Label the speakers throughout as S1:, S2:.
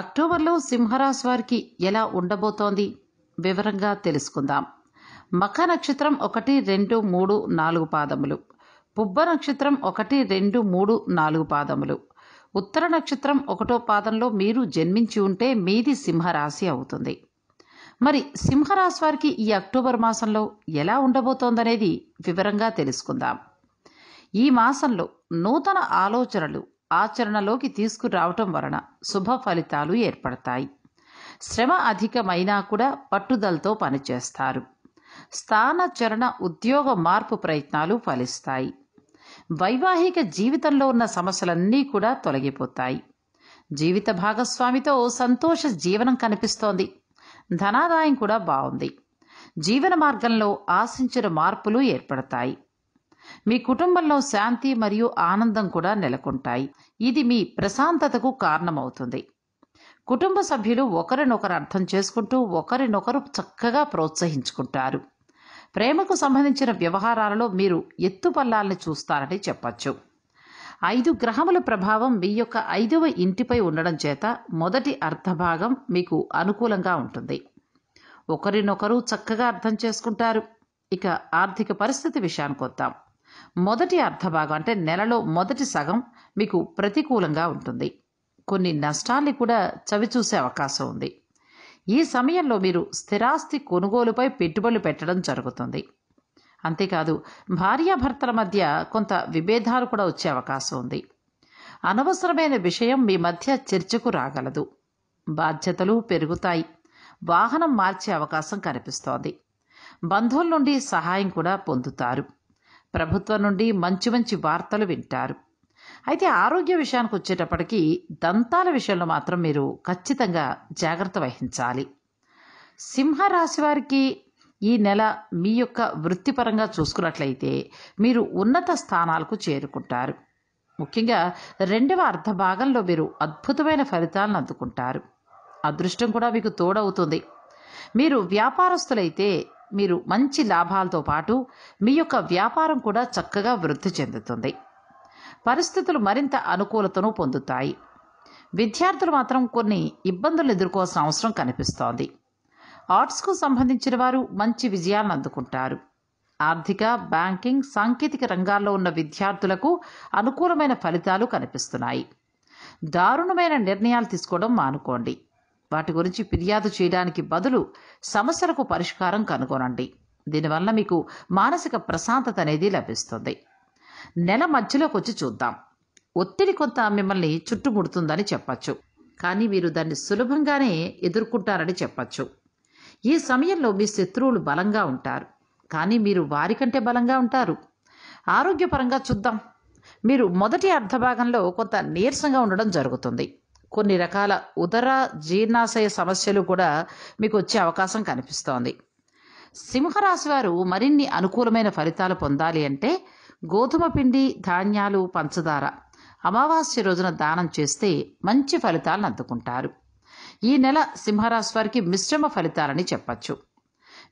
S1: అక్టోబర్లో సింహరాశి వారికి ఎలా ఉండబోతోంది వివరంగా తెలుసుకుందాం మఖ నక్షత్రం ఒకటి రెండు మూడు నాలుగు పాదములు పుబ్బ నక్షత్రం ఒకటి రెండు మూడు నాలుగు పాదములు ఉత్తర నక్షత్రం ఒకటో పాదంలో మీరు జన్మించి ఉంటే మీది సింహరాశి అవుతుంది మరి సింహరాశి వారికి ఈ అక్టోబర్ మాసంలో ఎలా ఉండబోతోందనేది వివరంగా తెలుసుకుందాం ఈ మాసంలో నూతన ఆలోచనలు ఆచరణలోకి తీసుకురావటం వలన శుభ ఫలితాలు ఏర్పడతాయి శ్రమ అధికమైనా కూడా పట్టుదలతో పనిచేస్తారు స్థాన చరణ ఉద్యోగ మార్పు ప్రయత్నాలు ఫలిస్తాయి వైవాహిక జీవితంలో ఉన్న సమస్యలన్నీ కూడా తొలగిపోతాయి జీవిత భాగస్వామితో సంతోష జీవనం కనిపిస్తోంది ధనాదాయం కూడా బాగుంది జీవన మార్గంలో ఆశించిన మార్పులు ఏర్పడతాయి మీ కుటుంబంలో శాంతి మరియు ఆనందం కూడా నెలకొంటాయి ఇది మీ ప్రశాంతతకు కారణమవుతుంది కుటుంబ సభ్యులు ఒకరినొకరు అర్థం చేసుకుంటూ ఒకరినొకరు చక్కగా ప్రోత్సహించుకుంటారు ప్రేమకు సంబంధించిన వ్యవహారాలలో మీరు ఎత్తుపల్లాల్ని చూస్తారని చెప్పచ్చు ఐదు గ్రహముల ప్రభావం మీ యొక్క ఐదవ ఇంటిపై ఉండడం చేత మొదటి అర్థభాగం మీకు అనుకూలంగా ఉంటుంది ఒకరినొకరు చక్కగా అర్థం చేసుకుంటారు ఇక ఆర్థిక పరిస్థితి విషయానికి వద్దాం మొదటి అర్ధభాగం అంటే నెలలో మొదటి సగం మీకు ప్రతికూలంగా ఉంటుంది కొన్ని నష్టాల్ని కూడా చవిచూసే అవకాశం ఉంది ఈ సమయంలో మీరు స్థిరాస్తి కొనుగోలుపై పెట్టుబడులు పెట్టడం జరుగుతుంది అంతేకాదు భార్యాభర్తల మధ్య కొంత విభేదాలు కూడా వచ్చే అవకాశం ఉంది అనవసరమైన విషయం మీ మధ్య చర్చకు రాగలదు బాధ్యతలు పెరుగుతాయి వాహనం మార్చే అవకాశం కనిపిస్తోంది బంధువుల నుండి సహాయం కూడా పొందుతారు ప్రభుత్వం నుండి మంచి మంచి వార్తలు వింటారు అయితే ఆరోగ్య విషయానికి వచ్చేటప్పటికీ దంతాల విషయంలో మాత్రం మీరు ఖచ్చితంగా జాగ్రత్త వహించాలి సింహరాశి వారికి ఈ నెల మీ యొక్క వృత్తిపరంగా చూసుకున్నట్లయితే మీరు ఉన్నత స్థానాలకు చేరుకుంటారు ముఖ్యంగా రెండవ అర్ధ భాగంలో మీరు అద్భుతమైన ఫలితాలను అందుకుంటారు అదృష్టం కూడా మీకు తోడవుతుంది మీరు వ్యాపారస్తులైతే మీరు మంచి లాభాలతో పాటు మీ యొక్క వ్యాపారం కూడా చక్కగా వృద్ధి చెందుతుంది పరిస్థితులు మరింత అనుకూలతను పొందుతాయి విద్యార్థులు మాత్రం కొన్ని ఇబ్బందులు ఎదుర్కోవాల్సిన అవసరం కనిపిస్తోంది ఆర్ట్స్కు సంబంధించిన వారు మంచి విజయాలను అందుకుంటారు ఆర్థిక బ్యాంకింగ్ సాంకేతిక రంగాల్లో ఉన్న విద్యార్థులకు అనుకూలమైన ఫలితాలు కనిపిస్తున్నాయి దారుణమైన నిర్ణయాలు తీసుకోవడం మానుకోండి వాటి గురించి ఫిర్యాదు చేయడానికి బదులు సమస్యలకు పరిష్కారం కనుగొనండి దీనివల్ల మీకు మానసిక ప్రశాంతత అనేది లభిస్తుంది నెల మధ్యలోకి వచ్చి చూద్దాం ఒత్తిడి కొంత మిమ్మల్ని చుట్టుముడుతుందని చెప్పచ్చు కానీ మీరు దాన్ని సులభంగానే ఎదుర్కొంటారని చెప్పచ్చు ఈ సమయంలో మీ శత్రువులు బలంగా ఉంటారు కానీ మీరు వారికంటే బలంగా ఉంటారు ఆరోగ్యపరంగా చూద్దాం మీరు మొదటి అర్ధభాగంలో కొంత నీరసంగా ఉండడం జరుగుతుంది కొన్ని రకాల ఉదర జీర్ణాశయ సమస్యలు కూడా మీకు వచ్చే అవకాశం కనిపిస్తోంది సింహరాశి వారు మరిన్ని అనుకూలమైన ఫలితాలు పొందాలి అంటే గోధుమ పిండి ధాన్యాలు పంచదార అమావాస్య రోజున దానం చేస్తే మంచి ఫలితాలను అందుకుంటారు ఈ నెల సింహరాశి వారికి మిశ్రమ ఫలితాలని చెప్పచ్చు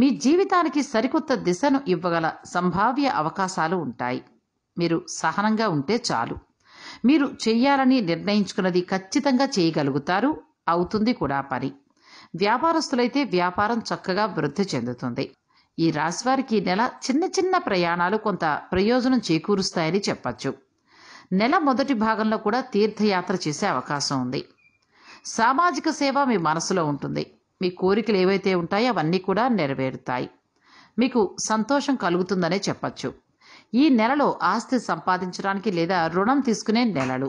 S1: మీ జీవితానికి సరికొత్త దిశను ఇవ్వగల సంభావ్య అవకాశాలు ఉంటాయి మీరు సహనంగా ఉంటే చాలు మీరు చేయాలని నిర్ణయించుకున్నది ఖచ్చితంగా చేయగలుగుతారు అవుతుంది కూడా పని వ్యాపారస్తులైతే వ్యాపారం చక్కగా వృద్ధి చెందుతుంది ఈ రాశివారికి నెల చిన్న చిన్న ప్రయాణాలు కొంత ప్రయోజనం చేకూరుస్తాయని చెప్పచ్చు నెల మొదటి భాగంలో కూడా తీర్థయాత్ర చేసే అవకాశం ఉంది సామాజిక సేవ మీ మనసులో ఉంటుంది మీ కోరికలు ఏవైతే ఉంటాయో అవన్నీ కూడా నెరవేరుతాయి మీకు సంతోషం కలుగుతుందనే చెప్పచ్చు ఈ నెలలో ఆస్తి సంపాదించడానికి లేదా రుణం తీసుకునే నెలలు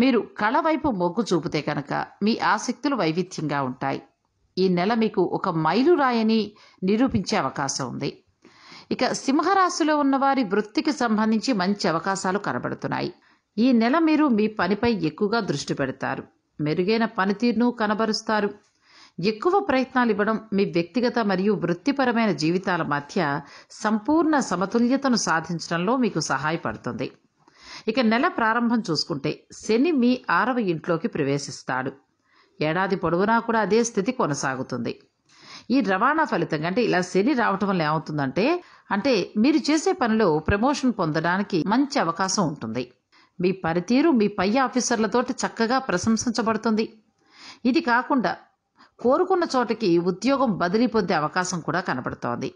S1: మీరు కళ వైపు మొగ్గు చూపితే కనుక మీ ఆసక్తులు వైవిధ్యంగా ఉంటాయి ఈ నెల మీకు ఒక మైలురాయని నిరూపించే అవకాశం ఉంది ఇక సింహరాశిలో ఉన్నవారి వృత్తికి సంబంధించి మంచి అవకాశాలు కనబడుతున్నాయి ఈ నెల మీరు మీ పనిపై ఎక్కువగా దృష్టి పెడతారు మెరుగైన పనితీరును కనబరుస్తారు ఎక్కువ ప్రయత్నాలు ఇవ్వడం మీ వ్యక్తిగత మరియు వృత్తిపరమైన జీవితాల మధ్య సంపూర్ణ సమతుల్యతను సాధించడంలో మీకు సహాయపడుతుంది ఇక నెల ప్రారంభం చూసుకుంటే శని మీ ఆరవ ఇంట్లోకి ప్రవేశిస్తాడు ఏడాది పొడవునా కూడా అదే స్థితి కొనసాగుతుంది ఈ రవాణా ఫలితంగా అంటే ఇలా శని రావటం వల్ల ఏమవుతుందంటే అంటే మీరు చేసే పనిలో ప్రమోషన్ పొందడానికి మంచి అవకాశం ఉంటుంది మీ పనితీరు మీ పై ఆఫీసర్లతోటి చక్కగా ప్రశంసించబడుతుంది ఇది కాకుండా కోరుకున్న చోటకి ఉద్యోగం బదిలీ పొందే అవకాశం కూడా కనబడుతోంది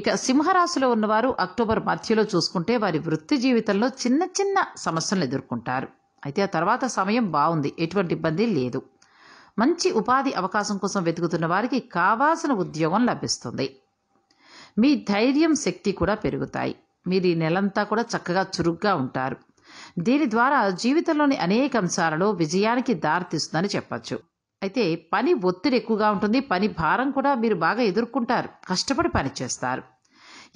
S1: ఇక సింహరాశిలో ఉన్నవారు అక్టోబర్ మధ్యలో చూసుకుంటే వారి వృత్తి జీవితంలో చిన్న చిన్న సమస్యలను ఎదుర్కొంటారు అయితే ఆ తర్వాత సమయం బాగుంది ఎటువంటి ఇబ్బంది లేదు మంచి ఉపాధి అవకాశం కోసం వెతుకుతున్న వారికి కావాల్సిన ఉద్యోగం లభిస్తుంది మీ ధైర్యం శక్తి కూడా పెరుగుతాయి మీరు ఈ నెలంతా కూడా చక్కగా చురుగ్గా ఉంటారు దీని ద్వారా జీవితంలోని అనేక అంశాలలో విజయానికి దారితీస్తుందని చెప్పచ్చు అయితే పని ఒత్తిడి ఎక్కువగా ఉంటుంది పని భారం కూడా మీరు బాగా ఎదుర్కొంటారు కష్టపడి పని చేస్తారు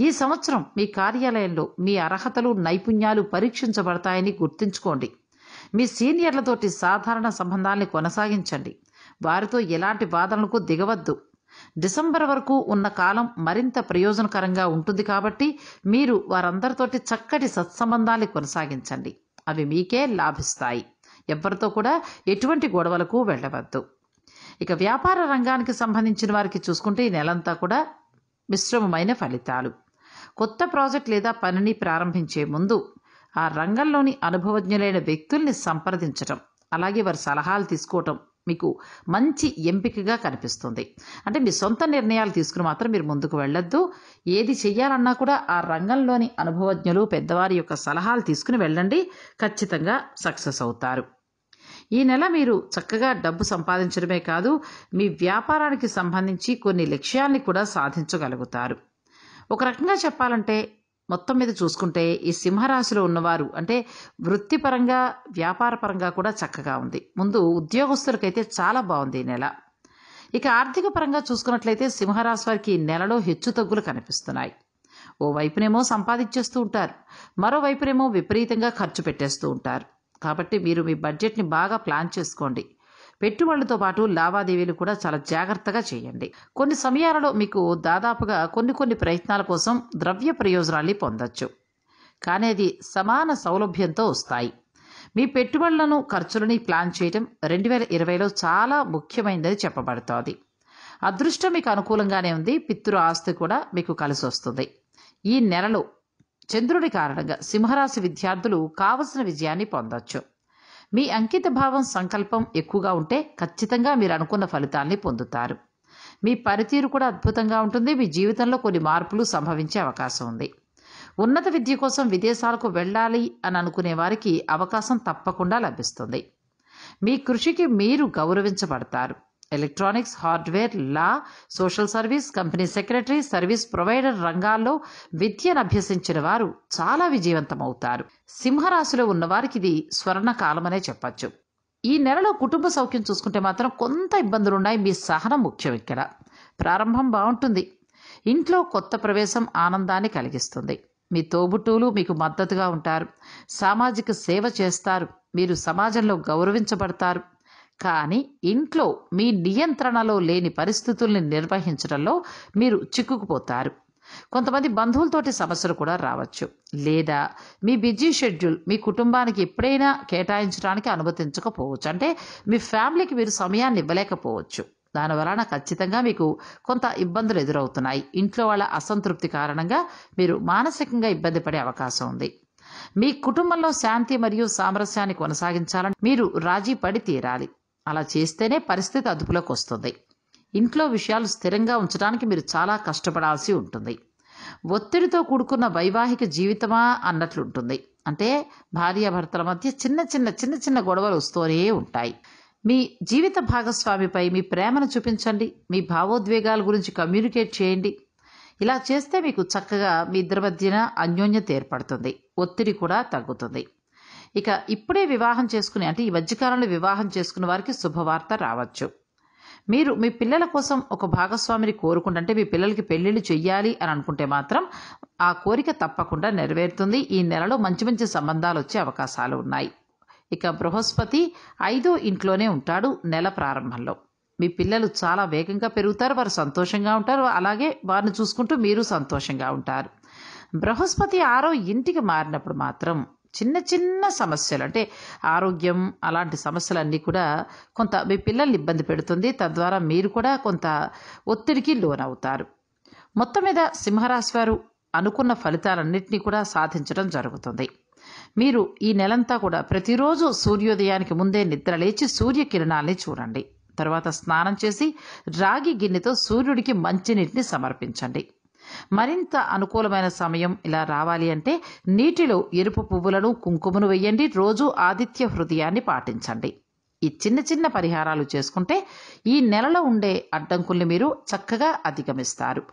S1: ఈ సంవత్సరం మీ కార్యాలయంలో మీ అర్హతలు నైపుణ్యాలు పరీక్షించబడతాయని గుర్తుంచుకోండి మీ సీనియర్లతోటి సాధారణ సంబంధాల్ని కొనసాగించండి వారితో ఎలాంటి వాదనలకు దిగవద్దు డిసెంబర్ వరకు ఉన్న కాలం మరింత ప్రయోజనకరంగా ఉంటుంది కాబట్టి మీరు వారందరితోటి చక్కటి సత్సంబంధాన్ని కొనసాగించండి అవి మీకే లాభిస్తాయి ఎవరితో కూడా ఎటువంటి గొడవలకు వెళ్ళవద్దు ఇక వ్యాపార రంగానికి సంబంధించిన వారికి చూసుకుంటే ఈ నెలంతా కూడా మిశ్రమమైన ఫలితాలు కొత్త ప్రాజెక్ట్ లేదా పనిని ప్రారంభించే ముందు ఆ రంగంలోని అనుభవజ్ఞులైన వ్యక్తుల్ని సంప్రదించటం అలాగే వారి సలహాలు తీసుకోవటం మీకు మంచి ఎంపికగా కనిపిస్తుంది అంటే మీ సొంత నిర్ణయాలు తీసుకుని మాత్రం మీరు ముందుకు వెళ్ళొద్దు ఏది చెయ్యాలన్నా కూడా ఆ రంగంలోని అనుభవజ్ఞులు పెద్దవారి యొక్క సలహాలు తీసుకుని వెళ్ళండి ఖచ్చితంగా సక్సెస్ అవుతారు ఈ నెల మీరు చక్కగా డబ్బు సంపాదించడమే కాదు మీ వ్యాపారానికి సంబంధించి కొన్ని లక్ష్యాల్ని కూడా సాధించగలుగుతారు ఒక రకంగా చెప్పాలంటే మొత్తం మీద చూసుకుంటే ఈ సింహరాశిలో ఉన్నవారు అంటే వృత్తిపరంగా వ్యాపారపరంగా కూడా చక్కగా ఉంది ముందు ఉద్యోగస్తులకైతే చాలా బాగుంది ఈ నెల ఇక ఆర్థిక పరంగా చూసుకున్నట్లయితే సింహరాశి వారికి ఈ నెలలో హెచ్చుతగ్గులు కనిపిస్తున్నాయి ఓవైపునేమో సంపాదించేస్తూ ఉంటారు మరోవైపునేమో విపరీతంగా ఖర్చు పెట్టేస్తూ ఉంటారు కాబట్టి మీరు మీ బడ్జెట్ని బాగా ప్లాన్ చేసుకోండి పెట్టుబడులతో పాటు లావాదేవీలు కూడా చాలా జాగ్రత్తగా చేయండి కొన్ని సమయాలలో మీకు దాదాపుగా కొన్ని కొన్ని ప్రయత్నాల కోసం ద్రవ్య ప్రయోజనాల్ని పొందొచ్చు కానీ అది సమాన సౌలభ్యంతో వస్తాయి మీ పెట్టుబడులను ఖర్చులని ప్లాన్ చేయడం రెండు వేల ఇరవైలో చాలా ముఖ్యమైనది చెప్పబడుతోంది అదృష్టం మీకు అనుకూలంగానే ఉంది పిత్తురు ఆస్తి కూడా మీకు కలిసి వస్తుంది ఈ నెలలో చంద్రుడి కారణంగా సింహరాశి విద్యార్థులు కావలసిన విజయాన్ని పొందొచ్చు మీ అంకిత భావం సంకల్పం ఎక్కువగా ఉంటే ఖచ్చితంగా మీరు అనుకున్న ఫలితాల్ని పొందుతారు మీ పనితీరు కూడా అద్భుతంగా ఉంటుంది మీ జీవితంలో కొన్ని మార్పులు సంభవించే అవకాశం ఉంది ఉన్నత విద్య కోసం విదేశాలకు వెళ్ళాలి అని అనుకునే వారికి అవకాశం తప్పకుండా లభిస్తుంది మీ కృషికి మీరు గౌరవించబడతారు electronics hardware law social service company secretary service provider రంగాల్లో విద్యను అభ్యసించిన వారు చాలా విజయవంతమవుతారు సింహరాశిలో ఉన్నవారికి ఇది స్వర్ణకాలమనే చెప్పచ్చు ఈ నెలలో కుటుంబ సౌఖ్యం చూసుకుంటే మాత్రం కొంత ఇబ్బందులున్నాయి మీ సహనం ముఖ్యం ఇక్కడ ప్రారంభం బాగుంటుంది ఇంట్లో కొత్త ప్రవేశం ఆనందాన్ని కలిగిస్తుంది మీ తోబుట్టువులు మీకు మద్దతుగా ఉంటారు సామాజిక సేవ చేస్తారు మీరు సమాజంలో గౌరవించబడతారు కానీ ఇంట్లో మీ నియంత్రణలో లేని పరిస్థితుల్ని నిర్వహించడంలో మీరు చిక్కుకుపోతారు కొంతమంది బంధువులతోటి సమస్యలు కూడా రావచ్చు లేదా మీ బిజీ షెడ్యూల్ మీ కుటుంబానికి ఎప్పుడైనా కేటాయించడానికి అనుమతించకపోవచ్చు అంటే మీ ఫ్యామిలీకి మీరు సమయాన్ని ఇవ్వలేకపోవచ్చు దాని వలన ఖచ్చితంగా మీకు కొంత ఇబ్బందులు ఎదురవుతున్నాయి ఇంట్లో వాళ్ళ అసంతృప్తి కారణంగా మీరు మానసికంగా ఇబ్బంది పడే అవకాశం ఉంది మీ కుటుంబంలో శాంతి మరియు సామరస్యాన్ని కొనసాగించాలని మీరు రాజీ పడి తీరాలి అలా చేస్తేనే పరిస్థితి అదుపులోకి వస్తుంది ఇంట్లో విషయాలు స్థిరంగా ఉంచడానికి మీరు చాలా కష్టపడాల్సి ఉంటుంది ఒత్తిడితో కూడుకున్న వైవాహిక జీవితమా అన్నట్లుంటుంది అంటే భార్యాభర్తల మధ్య చిన్న చిన్న చిన్న చిన్న గొడవలు వస్తూనే ఉంటాయి మీ జీవిత భాగస్వామిపై మీ ప్రేమను చూపించండి మీ భావోద్వేగాల గురించి కమ్యూనికేట్ చేయండి ఇలా చేస్తే మీకు చక్కగా మీ ఇద్దరి మధ్యన అన్యోన్యత ఏర్పడుతుంది ఒత్తిడి కూడా తగ్గుతుంది ఇక ఇప్పుడే వివాహం చేసుకుని అంటే ఈ మధ్యకాలంలో వివాహం చేసుకున్న వారికి శుభవార్త రావచ్చు మీరు మీ పిల్లల కోసం ఒక భాగస్వామిని కోరుకుంటే మీ పిల్లలకి పెళ్లిళ్ళు చెయ్యాలి అని అనుకుంటే మాత్రం ఆ కోరిక తప్పకుండా నెరవేరుతుంది ఈ నెలలో మంచి మంచి సంబంధాలు వచ్చే అవకాశాలు ఉన్నాయి ఇక బృహస్పతి ఐదో ఇంట్లోనే ఉంటాడు నెల ప్రారంభంలో మీ పిల్లలు చాలా వేగంగా పెరుగుతారు వారు సంతోషంగా ఉంటారు అలాగే వారిని చూసుకుంటూ మీరు సంతోషంగా ఉంటారు బృహస్పతి ఆరో ఇంటికి మారినప్పుడు మాత్రం చిన్న చిన్న సమస్యలు అంటే ఆరోగ్యం అలాంటి సమస్యలన్నీ కూడా కొంత మీ పిల్లల్ని ఇబ్బంది పెడుతుంది తద్వారా మీరు కూడా కొంత ఒత్తిడికి లోనవుతారు మొత్తం మీద సింహరాశి వారు అనుకున్న ఫలితాలన్నింటినీ కూడా సాధించడం జరుగుతుంది మీరు ఈ నెలంతా కూడా ప్రతిరోజు సూర్యోదయానికి ముందే నిద్ర లేచి సూర్యకిరణాల్ని చూడండి తర్వాత స్నానం చేసి రాగి గిన్నెతో సూర్యుడికి మంచినీటిని సమర్పించండి మరింత అనుకూలమైన సమయం ఇలా రావాలి అంటే నీటిలో ఎరుపు పువ్వులను కుంకుమను వేయండి రోజు ఆదిత్య హృదయాన్ని పాటించండి ఈ చిన్న చిన్న పరిహారాలు చేసుకుంటే ఈ నెలలో ఉండే అడ్డంకుల్ని మీరు చక్కగా అధిగమిస్తారు